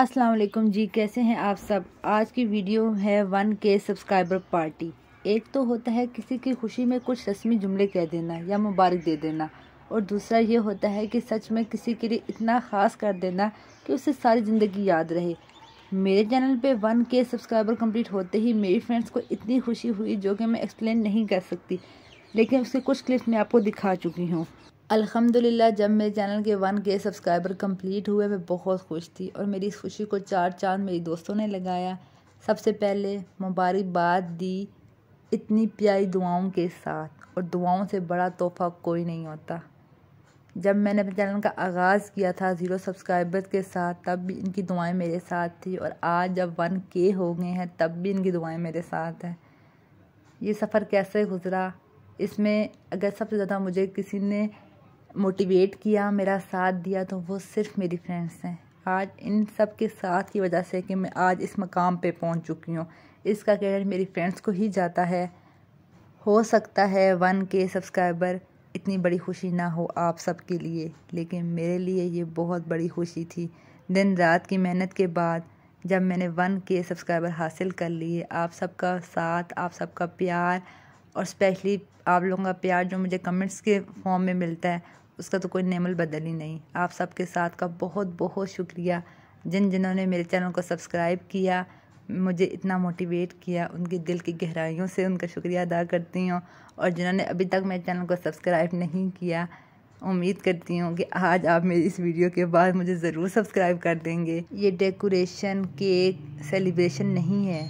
अस्सलाम वालेकुम जी कैसे हैं आप सब आज की वीडियो है वन के सब्सक्राइबर पार्टी एक तो होता है किसी की खुशी में कुछ रस्मी जुमले कह देना या मुबारक दे देना और दूसरा ये होता है कि सच में किसी के लिए इतना ख़ास कर देना कि उसे सारी ज़िंदगी याद रहे मेरे चैनल पे वन के सब्सक्राइबर कंप्लीट होते ही मेरी फ्रेंड्स को इतनी खुशी हुई जो कि मैं एक्सप्लेन नहीं कर सकती लेकिन उसके कुछ क्लिप्स मैं आपको दिखा चुकी हूँ अल्हम्दुलिल्लाह जब मेरे चैनल के वन के सब्सक्राइबर कंप्लीट हुए मैं बहुत खुश थी और मेरी इस खुशी को चार चांद मेरी दोस्तों ने लगाया सबसे पहले मुबारकबाद दी इतनी प्यारी दुआओं के साथ और दुआओं से बड़ा तोहफा कोई नहीं होता जब मैंने अपने चैनल का आगाज़ किया था ज़ीरो सब्सक्राइबर के साथ तब भी इनकी दुआएं मेरे साथ थी और आज जब वन के हो गए हैं तब भी इनकी दुआएं मेरे साथ हैं ये सफ़र कैसे गुज़रा इसमें अगर सबसे ज़्यादा मुझे किसी ने मोटिवेट किया मेरा साथ दिया तो वो सिर्फ मेरी फ्रेंड्स हैं आज इन सब के साथ की वजह से कि मैं आज इस मकाम पे पहुंच चुकी हूँ इसका क्रेडिट मेरी फ्रेंड्स को ही जाता है हो सकता है वन के सब्सक्राइबर इतनी बड़ी खुशी ना हो आप सब के लिए लेकिन मेरे लिए ये बहुत बड़ी खुशी थी दिन रात की मेहनत के बाद जब मैंने वन के सब्सक्राइबर हासिल कर लिए आप सबका साथ आप सबका प्यार और स्पेशली आप लोगों का प्यार जो मुझे कमेंट्स के फॉर्म में मिलता है उसका तो कोई नेमल बदल ही नहीं आप सबके साथ का बहुत बहुत शुक्रिया जिन जिन्होंने मेरे चैनल को सब्सक्राइब किया मुझे इतना मोटिवेट किया उनके दिल की गहराइयों से उनका शुक्रिया अदा करती हूँ और जिन्होंने अभी तक मेरे चैनल को सब्सक्राइब नहीं किया उम्मीद करती हूँ कि आज आप मेरी इस वीडियो के बाद मुझे ज़रूर सब्सक्राइब कर देंगे ये डेकोरेशन केक सेलिब्रेशन नहीं है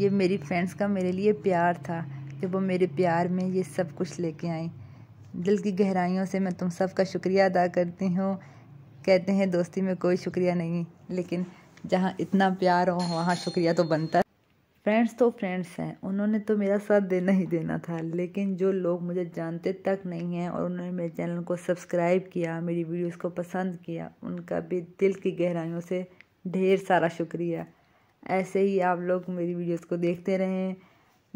ये मेरी फ्रेंड्स का मेरे लिए प्यार था जब वो मेरे प्यार में ये सब कुछ लेके आई दिल की गहराइयों से मैं तुम सब का शुक्रिया अदा करती हूँ कहते हैं दोस्ती में कोई शुक्रिया नहीं लेकिन जहाँ इतना प्यार हो वहाँ शुक्रिया तो बनता है फ्रेंड्स तो फ्रेंड्स हैं उन्होंने तो मेरा साथ देना ही देना था लेकिन जो लोग मुझे जानते तक नहीं हैं और उन्होंने मेरे चैनल को सब्सक्राइब किया मेरी वीडियोस को पसंद किया उनका भी दिल की गहराइयों से ढेर सारा शुक्रिया ऐसे ही आप लोग मेरी वीडियोस को देखते रहें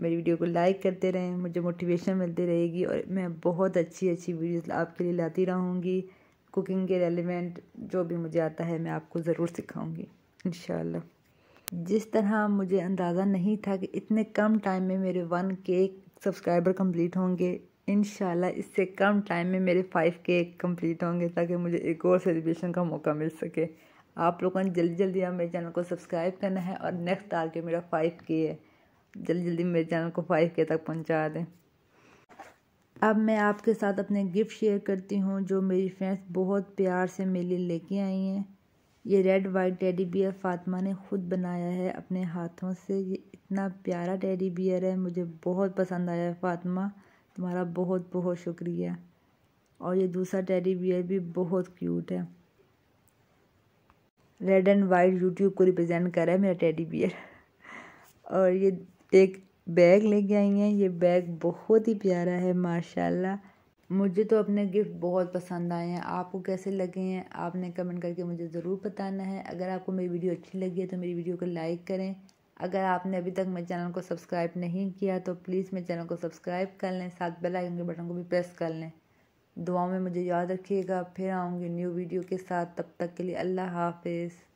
मेरी वीडियो को लाइक करते रहें मुझे मोटिवेशन मिलती रहेगी और मैं बहुत अच्छी अच्छी वीडियोस आपके लिए लाती रहूँगी कुकिंग के रेलिवेंट जो भी मुझे आता है मैं आपको ज़रूर सिखाऊँगी इन जिस तरह मुझे अंदाज़ा नहीं था कि इतने कम टाइम में मेरे वन के सब्सक्राइबर कम्प्लीट होंगे इन इससे कम टाइम में मेरे फाइव के कंप्लीट होंगे ताकि मुझे एक और सेलिब्रेशन का मौका मिल सके आप लोगों ने जल्दी जल्दी मेरे चैनल को सब्सक्राइब करना है और नेक्स्ट टारगेट मेरा फाइव के है जल्दी जल्दी मेरे चैनल को फाइव के तक पहुंचा दें अब मैं आपके साथ अपने गिफ्ट शेयर करती हूँ जो मेरी फ्रेंड्स बहुत प्यार से मेरे लिए लेके आई हैं ये red white teddy bear Fatima ने खुद बनाया है अपने हाथों से ये इतना प्यारा टेडी बियर है मुझे बहुत पसंद आया है फातिमा तुम्हारा बहुत बहुत शुक्रिया और ये दूसरा टेडी बियर भी बहुत क्यूट है रेड एंड वाइट यूट्यूब को रिप्रेजेंट कर रहा है मेरा टेडी बियर और ये एक बैग लेके आई हैं ये बैग बहुत ही प्यारा है माशाल्लाह मुझे तो अपने गिफ्ट बहुत पसंद आए हैं आपको कैसे लगे हैं आपने कमेंट करके मुझे ज़रूर बताना है अगर आपको मेरी वीडियो अच्छी लगी है तो मेरी वीडियो को लाइक करें अगर आपने अभी तक मेरे चैनल को सब्सक्राइब नहीं किया तो प्लीज़ मेरे चैनल को सब्सक्राइब कर लें साथ बेल आइकन के बटन को भी प्रेस कर लें दुआओं में मुझे याद रखिएगा फिर आऊँगी न्यू वीडियो के साथ तब तक के लिए अल्लाह हाफिज़